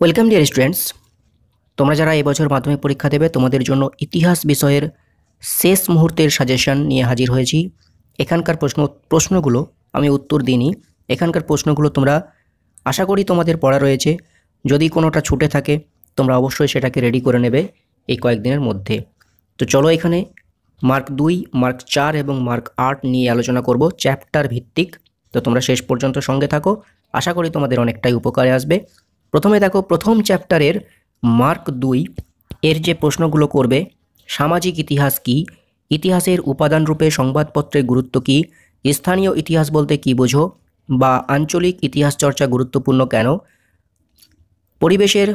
welcome dear students তোমরা যারা এবছর মাধ্যমিক পরীক্ষা দেবে তোমাদের জন্য ইতিহাস বিষয়ের শেষ মুহূর্তের সাজেশন নিয়ে হাজির হয়েছি এখানকার প্রশ্ন প্রশ্নগুলো আমি উত্তর দিইনি এখানকার প্রশ্নগুলো তোমরা আশা করি তোমাদের পড়া রয়েছে যদি কোনোটা ছুটে থাকে তোমরা অবশ্যই সেটাকে রেডি করে নেবে এই কয়েকদিনের মধ্যে তো চলো এখানে মার্ক দুই মার্ক চার এবং মার্ক আট নিয়ে আলোচনা করব চ্যাপ্টার ভিত্তিক তো তোমরা শেষ পর্যন্ত সঙ্গে থাকো আশা করি তোমাদের অনেকটাই উপকারে আসবে প্রথমে দেখো প্রথম চ্যাপ্টারের মার্ক দুই এর যে প্রশ্নগুলো করবে সামাজিক ইতিহাস কি ইতিহাসের উপাদান রূপে সংবাদপত্রের গুরুত্ব কি স্থানীয় ইতিহাস বলতে কি বোঝো বা আঞ্চলিক ইতিহাস চর্চা গুরুত্বপূর্ণ কেন পরিবেশের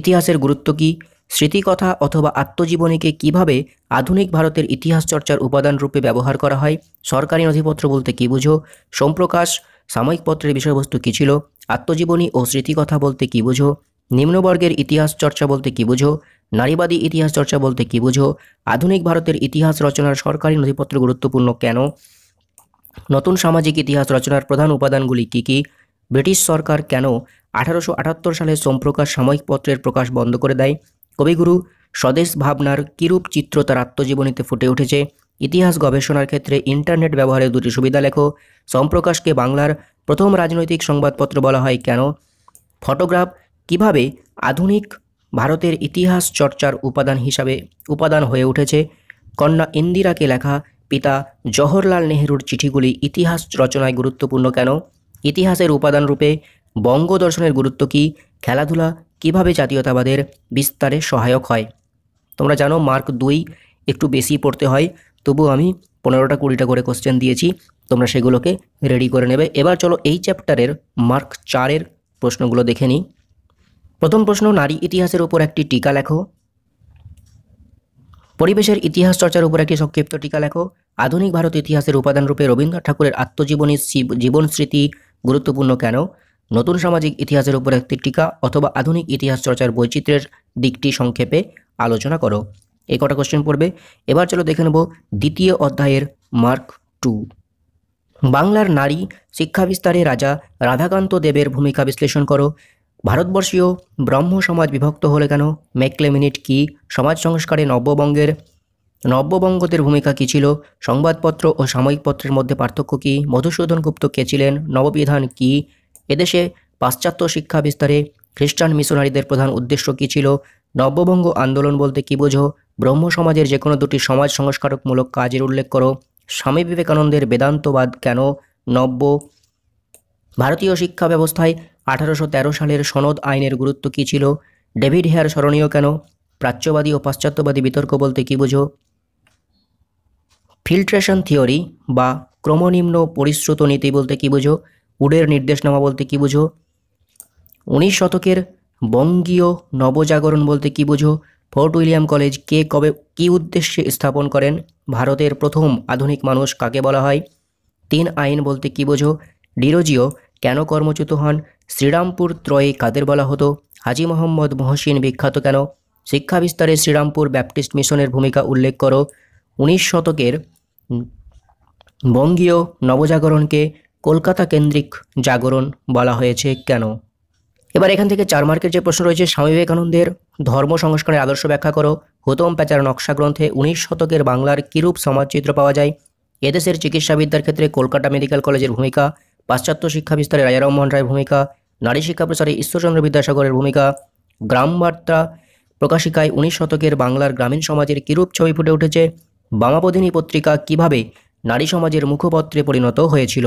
ইতিহাসের গুরুত্ব কি স্মৃতিকথা অথবা আত্মজীবনীকে কিভাবে আধুনিক ভারতের ইতিহাস চর্চার উপাদান রূপে ব্যবহার করা হয় সরকারি নথিপত্র বলতে কী বুঝো সোমপ্রকাশ সাময়িক পত্রের বিষয়বস্তু কী ছিল আত্মজীবনী ও স্মৃতিকথা বলতে কি বুঝো নিম্নবর্গের ইতিহাস চর্চা বলতে কি বুঝো নারীবাদী ইতিহাস চর্চা বলতে কি বুঝো আধুনিক ভারতের ইতিহাস রচনার সরকারি নথিপত্র গুরুত্বপূর্ণ কেন নতুন সামাজিক ইতিহাস রচনার প্রধান উপাদানগুলি কি কি ব্রিটিশ সরকার কেন আঠারোশো আটাত্তর সালে সোমপ্রকাশ সাময়িক পত্রের প্রকাশ বন্ধ করে দেয় কবিগুরু স্বদেশ ভাবনার কিরূপ চিত্র তার আত্মজীবনীতে ফুটে উঠেছে ইতিহাস গবেষণার ক্ষেত্রে ইন্টারনেট ব্যবহারের দুটি সুবিধা লেখো সম্প্রকাশকে বাংলার প্রথম রাজনৈতিক সংবাদপত্র বলা হয় কেন ফটোগ্রাফ কিভাবে আধুনিক ভারতের ইতিহাস চর্চার উপাদান হিসাবে উপাদান হয়ে উঠেছে কন্যা ইন্দিরাকে লেখা পিতা জওহরলাল নেহরুর চিঠিগুলি ইতিহাস রচনায় গুরুত্বপূর্ণ কেন ইতিহাসের উপাদান রূপে বঙ্গ দর্শনের গুরুত্ব কী খেলাধুলা কিভাবে জাতীয়তাবাদের বিস্তারে সহায়ক হয় তোমরা জানো মার্ক দুই একটু বেশি পড়তে হয় তবু আমি পনেরোটা কুড়িটা করে কোশ্চেন দিয়েছি তোমরা সেগুলোকে রেডি করে নেবে এবার চলো এই চ্যাপ্টারের মার্ক চারের প্রশ্নগুলো দেখে নিই প্রথম প্রশ্ন নারী ইতিহাসের উপর একটি টিকা লেখো পরিবেশের ইতিহাস চর্চার উপর একটি সংক্ষিপ্ত টিকা লেখো আধুনিক ভারত ইতিহাসের উপাদান রূপে রবীন্দ্রনাথ ঠাকুরের আত্মজীবনী জীবন স্মৃতি গুরুত্বপূর্ণ কেন নতুন সামাজিক ইতিহাসের উপর একটি টিকা অথবা আধুনিক ইতিহাস চর্চার বৈচিত্র্যের দিকটি সংক্ষেপে আলোচনা করো এই কটা কোশ্চেন পড়বে এবার চলো দেখে নেব দ্বিতীয় অধ্যায়ের মার্ক টু বাংলার নারী শিক্ষা বিস্তারে রাজা রাধাকান্ত দেবের ভূমিকা বিশ্লেষণ করো ভারতবর্ষীয় ব্রহ্ম সমাজ বিভক্ত হলে কেন মিনিট কী সমাজ সংস্কারে নব্যবঙ্গের নব্যবঙ্গদের ভূমিকা কী ছিল সংবাদপত্র ও সাময়িক পত্রের মধ্যে পার্থক্য কী মধুসূদন গুপ্ত কে ছিলেন নববিধান কী এদেশে পাশ্চাত্য শিক্ষা বিস্তারে খ্রিস্টান মিশনারিদের প্রধান উদ্দেশ্য কী ছিল নব্যবঙ্গ আন্দোলন বলতে কী বোঝো ব্রহ্ম সমাজের যে কোনো দুটি সমাজ সংস্কারকমূলক কাজের উল্লেখ করো স্বামী বিবেকানন্দের বেদান্তবাদ কেন নব্য ভারতীয় শিক্ষা ব্যবস্থায় আঠারোশো সালের সনদ আইনের গুরুত্ব কী ছিল ডেভিড হেয়ার স্মরণীয় কেন প্রাচ্যবাদী ও পাশ্চাত্যবাদী বিতর্ক বলতে কী বুঝো ফিল্ট্রেশন থিওরি বা ক্রমনিম্ন পরিশ্রুত নীতি বলতে কী বুঝো উডের নির্দেশনামা বলতে কী বুঝো উনিশ শতকের বঙ্গীয় নবজাগরণ বলতে কী বুঝো ফোর্ট উইলিয়াম কলেজ কে কবে কি উদ্দেশ্যে স্থাপন করেন ভারতের প্রথম আধুনিক মানুষ কাকে বলা হয় তিন আইন বলতে কি বোঝো ডিরোজিও কেন কর্মচ্যুত হন শ্রীরামপুর ত্রয়ে কাদের বলা হতো হাজি মোহাম্মদ মহসিন বিখ্যাত কেন শিক্ষা বিস্তারে শ্রীরামপুর ব্যাপটিস্ট মিশনের ভূমিকা উল্লেখ করো উনিশ শতকের বঙ্গীয় নবজাগরণকে কলকাতা কেন্দ্রিক জাগরণ বলা হয়েছে কেন এবার এখান থেকে চার মার্কের যে প্রশ্ন রয়েছে স্বামী বিবেকানন্দের ধর্ম সংস্কারের আদর্শ ব্যাখ্যা করো হোতম প্যাচার নকশা গ্রন্থে উনিশ শতকের বাংলার কিরূপ সমাজচিত্র পাওয়া যায় এদেশের চিকিৎসাবিদ্যার ক্ষেত্রে কলকাতা মেডিকেল কলেজের ভূমিকা পাশ্চাত্য শিক্ষা বিস্তারে রাজারামমোহন রায়ের ভূমিকা নারী শিক্ষা প্রচারে ঈশ্বরচন্দ্র বিদ্যাসাগরের ভূমিকা গ্রাম বার্তা প্রকাশিকায় উনিশ শতকের বাংলার গ্রামীণ সমাজের কিরূপ ছবি ফুটে উঠেছে বামাপদিনী পত্রিকা কিভাবে নারী সমাজের মুখপত্রে পরিণত হয়েছিল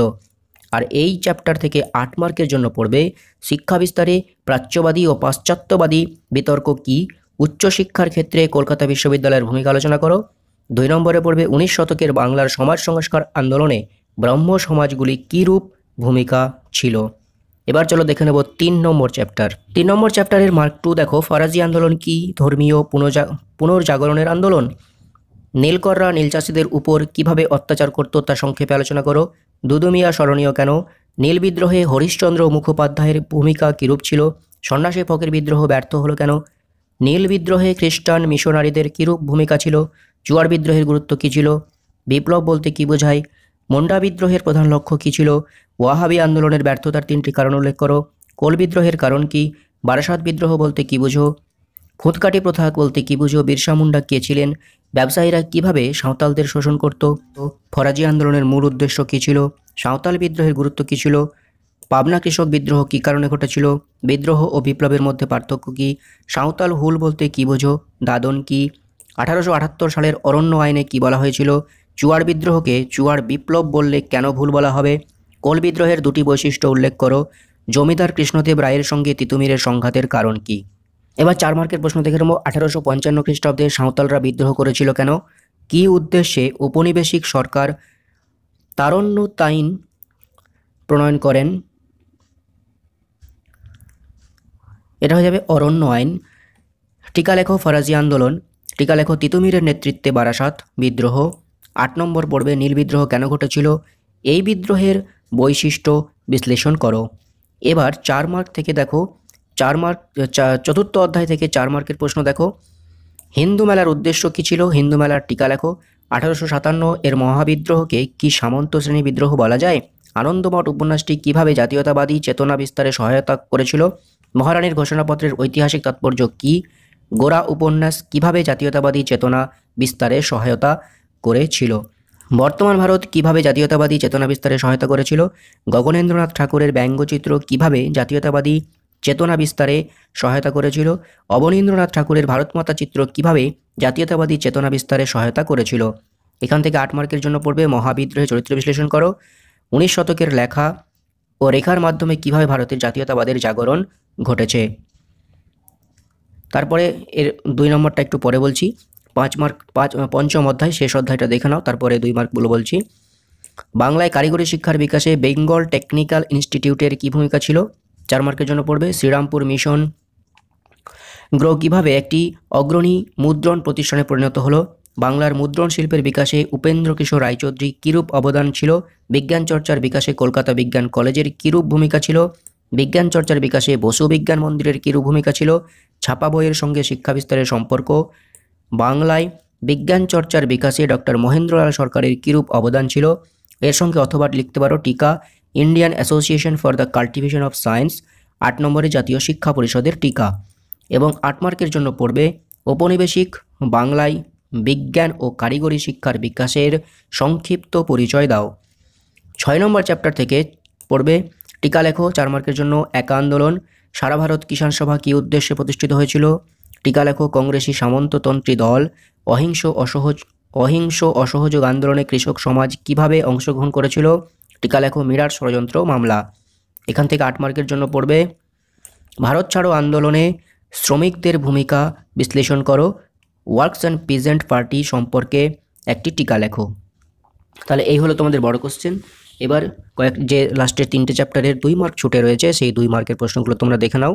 আর এই চ্যাপ্টার থেকে আট মার্কের জন্য পড়বে শিক্ষা বিস্তারে প্রাচ্যবাদী ও পাশ্চাত্যবাদী বিতর্ক কী উচ্চশিক্ষার ক্ষেত্রে কলকাতা বিশ্ববিদ্যালয়ের ভূমিকা আলোচনা করো দুই নম্বরে পড়বে উনিশ শতকের বাংলার সমাজ সংস্কার আন্দোলনে ব্রাহ্ম সমাজগুলি কীরূপ ভূমিকা ছিল এবার চলো দেখে নেব তিন নম্বর চ্যাপ্টার তিন নম্বর চ্যাপ্টারের মার্ক টু দেখো ফরাজি আন্দোলন কি ধর্মীয় পুনর্জা পুনর্জাগরণের আন্দোলন নীলকররা নীলচাষীদের উপর কিভাবে অত্যাচার করতো তা সংক্ষেপে আলোচনা করো দুদুমিয়া স্মরণীয় কেন নীল বিদ্রোহে হরিশ্চন্দ্র মুখোপাধ্যায়ের ভূমিকা কীরূপ ছিল সন্ন্যাসী ফকের বিদ্রোহ ব্যর্থ হলো কেন নীল বিদ্রোহে খ্রিস্টান মিশনারিদের কীরূপ ভূমিকা ছিল জুয়ার বিদ্রোহের গুরুত্ব কী ছিল বিপ্লব বলতে কী বোঝায় মুন্ডা বিদ্রোহের প্রধান লক্ষ্য কী ছিল ওয়াহাবি আন্দোলনের ব্যর্থতার তিনটি কারণ উল্লেখ করো কোল বিদ্রোহের কারণ কি বারাসাত বিদ্রোহ বলতে কী বুঝো খুঁতকাটি প্রথা বলতে কী বুঝো বিরসা মুন্ডা কে ছিলেন ব্যবসায়ীরা কিভাবে সাঁওতালদের শোষণ করত ফরাজি আন্দোলনের মূল উদ্দেশ্য কী ছিল সাঁওতাল বিদ্রোহের গুরুত্ব কী ছিল পাবনা কৃষক বিদ্রোহ কী কারণে ঘটেছিল বিদ্রোহ ও বিপ্লবের মধ্যে পার্থক্য কী সাঁওতাল হুল বলতে কী বোঝো দাদন কী আঠারোশো আটাত্তর সালের অরণ্য আইনে কী বলা হয়েছিল চুয়ার বিদ্রোহকে চুয়ার বিপ্লব বললে কেন ভুল বলা হবে কোল বিদ্রোহের দুটি বৈশিষ্ট্য উল্লেখ করো জমিদার কৃষ্ণদেব রায়ের সঙ্গে তিতুমিরের সংঘাতের কারণ কী এবার চার মার্কের প্রশ্ন দেখে নেবো আঠেরোশো পঞ্চান্ন খ্রিস্টাব্দে সাঁওতালরা বিদ্রোহ করেছিল কেন কি উদ্দেশ্যে ঔপনিবেশিক সরকার তাইন প্রণয়ন করেন এটা হয়ে যাবে অরণ্য আইন টিকালেখ ফরাজি আন্দোলন টিকালেখ তিতুমিরের নেতৃত্বে বারাসাত বিদ্রোহ আট নম্বর পর্বে নীল বিদ্রোহ কেন ঘটেছিল এই বিদ্রোহের বৈশিষ্ট্য বিশ্লেষণ করো এবার চার মার্ক থেকে দেখো চার মার্ক চতুর্থ অধ্যায় থেকে চার মার্কের প্রশ্ন দেখো হিন্দু মেলার উদ্দেশ্য কী ছিল হিন্দু মেলার টিকা লেখো আঠারোশো সাতান্ন এর মহাবিদ্রোহকে কি সামন্ত শ্রেণী বিদ্রোহ বলা যায় আনন্দমঠ উপন্যাসটি কিভাবে জাতীয়তাবাদী চেতনা বিস্তারে সহায়তা করেছিল মহারানীর ঘোষণাপত্রের ঐতিহাসিক তাৎপর্য কি গোরা উপন্যাস কিভাবে জাতীয়তাবাদী চেতনা বিস্তারে সহায়তা করেছিল বর্তমান ভারত কিভাবে জাতীয়তাবাদী চেতনা বিস্তারে সহায়তা করেছিল গগনেন্দ্রনাথ ঠাকুরের ব্যঙ্গচিত্র কিভাবে জাতীয়তাবাদী চেতনা বিস্তারে সহায়তা করেছিল অবনীন্দ্রনাথ ঠাকুরের ভারতমাতা চিত্র কিভাবে জাতীয়তাবাদী চেতনা বিস্তারে সহায়তা করেছিল এখান থেকে আট মার্কের জন্য পড়বে মহাবিদ্রোহে চরিত্র বিশ্লেষণ করো উনিশ শতকের লেখা ও রেখার মাধ্যমে কিভাবে ভারতের জাতীয়তাবাদের জাগরণ ঘটেছে তারপরে এর দুই নম্বরটা একটু পরে বলছি পাঁচ মার্ক পাঁচ পঞ্চম অধ্যায় শেষ অধ্যায়টা দেখে নাও তারপরে দুই মার্কগুলো বলছি বাংলায় কারিগরি শিক্ষার বিকাশে বেঙ্গল টেকনিক্যাল ইনস্টিটিউটের কী ভূমিকা ছিল চার মার্কের জন্য পড়বে শ্রীরামপুর মিশন গ্রো কীভাবে একটি অগ্রণী মুদ্রণ প্রতিষ্ঠানে পরিণত হলো বাংলার মুদ্রণ শিল্পের বিকাশে উপেন্দ্র কিশোর রায়চৌধুরী কীরূপ অবদান ছিল বিজ্ঞান চর্চার বিকাশে কলকাতা বিজ্ঞান কলেজের কীরূপ ভূমিকা ছিল বিজ্ঞান চর্চার বিকাশে বসু বিজ্ঞান মন্দিরের কীরূপ ভূমিকা ছিল ছাপা বইয়ের সঙ্গে শিক্ষা বিস্তারের সম্পর্ক বাংলায় বিজ্ঞান চর্চার বিকাশে ডক্টর মহেন্দ্রলাল সরকারের কীরূপ অবদান ছিল এর সঙ্গে অথবা লিখতে পারো টিকা Indian association for the cultivation of science আট নম্বরে জাতীয় শিক্ষা পরিষদের টিকা এবং আট মার্কের জন্য পড়বে ঔপনিবেশিক বাংলায় বিজ্ঞান ও কারিগরি শিক্ষার বিকাশের সংক্ষিপ্ত পরিচয় দাও ছয় নম্বর চ্যাপ্টার থেকে পড়বে টিকা লেখো চার মার্কের জন্য একা আন্দোলন সারা ভারত কিষাণ সভা কী উদ্দেশ্যে প্রতিষ্ঠিত হয়েছিল টিকা লেখো কংগ্রেসি সামন্ততন্ত্রী দল অহিংস অসহজ অহিংস অসহযোগ আন্দোলনে কৃষক সমাজ কিভাবে অংশগ্রহণ করেছিল লেখো মিরার ষড়যন্ত্র মামলা এখান থেকে আট মার্কের জন্য পড়বে ভারত ছাড়ো আন্দোলনে শ্রমিকদের ভূমিকা বিশ্লেষণ করো ওয়ার্কস অ্যান্ড পিজেন্ট পার্টি সম্পর্কে একটি টিকা লেখো তাহলে এই হলো তোমাদের বড় কোশ্চেন এবার কয়েক যে লাস্টের তিনটে চ্যাপ্টারের দুই মার্ক ছুটে রয়েছে সেই দুই মার্কের প্রশ্নগুলো তোমরা দেখে নাও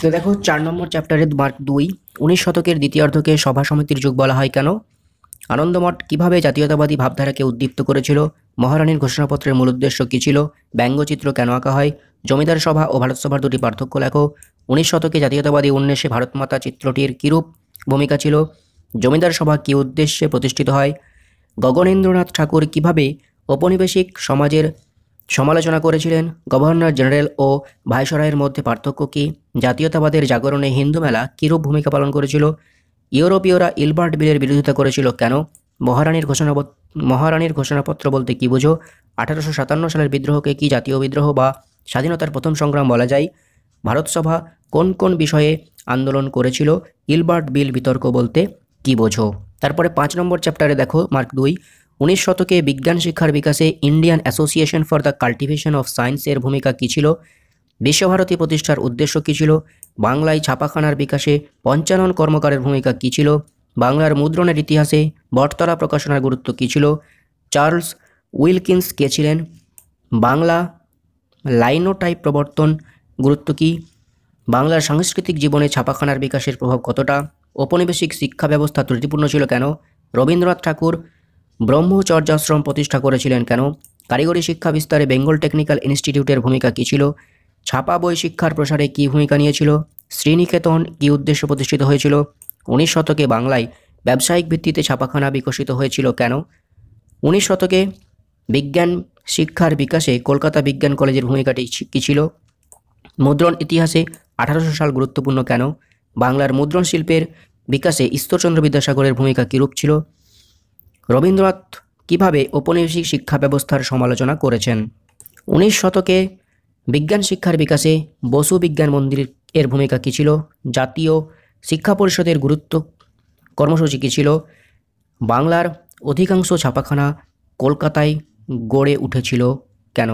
তো দেখো চার নম্বর চ্যাপ্টারের মার্ক দুই উনিশ শতকের দ্বিতীয়ার্ধকে সভা সমিতির যুগ বলা হয় কেন আনন্দমঠ কিভাবে জাতীয়তাবাদী ভাবধারাকে উদ্দীপ্ত করেছিল মহারানীর ঘোষণাপত্রের মূল উদ্দেশ্য কী ছিল ব্যঙ্গচিত্র কেন আঁকা হয় জমিদার সভা ও ভারতসভার দুটি পার্থক্য লেখো উনিশ শতকে জাতীয়তাবাদী উন্মেষে ভারতমাতা চিত্রটির কীরূপ ভূমিকা ছিল জমিদার সভা কী উদ্দেশ্যে প্রতিষ্ঠিত হয় গগনেন্দ্রনাথ ঠাকুর কিভাবে ঔপনিবেশিক সমাজের সমালোচনা করেছিলেন গভর্নর জেনারেল ও ভাইসরায়ের মধ্যে পার্থক্য কী জাতীয়তাবাদের জাগরণে হিন্দু মেলা কীরূপ ভূমিকা পালন করেছিল ইউরোপীয়রা ইলবার্ট বিলের বিরোধিতা করেছিল কেন মহারানীর ঘোষণা মহারানীর ঘোষণাপত্র বলতে কি বুঝো আঠারোশো সাতান্ন সালের বিদ্রোহকে কি জাতীয় বিদ্রোহ বা স্বাধীনতার প্রথম সংগ্রাম বলা যায় ভারতসভা কোন কোন বিষয়ে আন্দোলন করেছিল ইলবার্ট বিল বিতর্ক বলতে কি বোঝো তারপরে পাঁচ নম্বর চ্যাপ্টারে দেখো মার্ক দুই উনিশ শতকে বিজ্ঞান শিক্ষার বিকাশে Indian association for the cultivation of সায়েন্সের ভূমিকা কী ছিল বিশ্বভারতী প্রতিষ্ঠার উদ্দেশ্য কী ছিল বাংলায় ছাপাখানার বিকাশে পঞ্চানন কর্মকারের ভূমিকা কী ছিল বাংলার মুদ্রণের ইতিহাসে বটতলা প্রকাশনার গুরুত্ব কী ছিল চার্লস উইলকিন্স কে ছিলেন বাংলা লাইনোটাইপ প্রবর্তন গুরুত্ব কী বাংলার সাংস্কৃতিক জীবনে ছাপাখানার বিকাশের প্রভাব কতটা ঔপনিবেশিক শিক্ষা ব্যবস্থা ত্রুটিপূর্ণ ছিল কেন রবীন্দ্রনাথ ঠাকুর ব্রহ্মচর্যাশ্রম প্রতিষ্ঠা করেছিলেন কেন কারিগরি শিক্ষা বিস্তারে বেঙ্গল টেকনিক্যাল ইনস্টিটিউটের ভূমিকা কী ছিল ছাপা বই শিক্ষার প্রসারে কী ভূমিকা নিয়েছিল শ্রীনিকেতন কী উদ্দেশ্যে প্রতিষ্ঠিত হয়েছিল উনিশ শতকে বাংলায় ব্যবসায়িক ভিত্তিতে ছাপাখানা বিকশিত হয়েছিল কেন উনিশ শতকে বিজ্ঞান শিক্ষার বিকাশে কলকাতা বিজ্ঞান কলেজের ভূমিকাটি কী ছিল মুদ্রণ ইতিহাসে আঠারোশো সাল গুরুত্বপূর্ণ কেন বাংলার মুদ্রণ শিল্পের বিকাশে ঈশ্বরচন্দ্র বিদ্যাসাগরের ভূমিকা কীরূপ ছিল রবীন্দ্রনাথ কীভাবে ঔপনিবেশিক শিক্ষা ব্যবস্থার সমালোচনা করেছেন উনিশ শতকে বিজ্ঞান শিক্ষার বিকাশে বসু বিজ্ঞান মন্দির এর ভূমিকা কী ছিল জাতীয় শিক্ষা পরিষদের গুরুত্ব কর্মসূচি কী ছিল বাংলার অধিকাংশ ছাপাখানা কলকাতায় গড়ে উঠেছিল কেন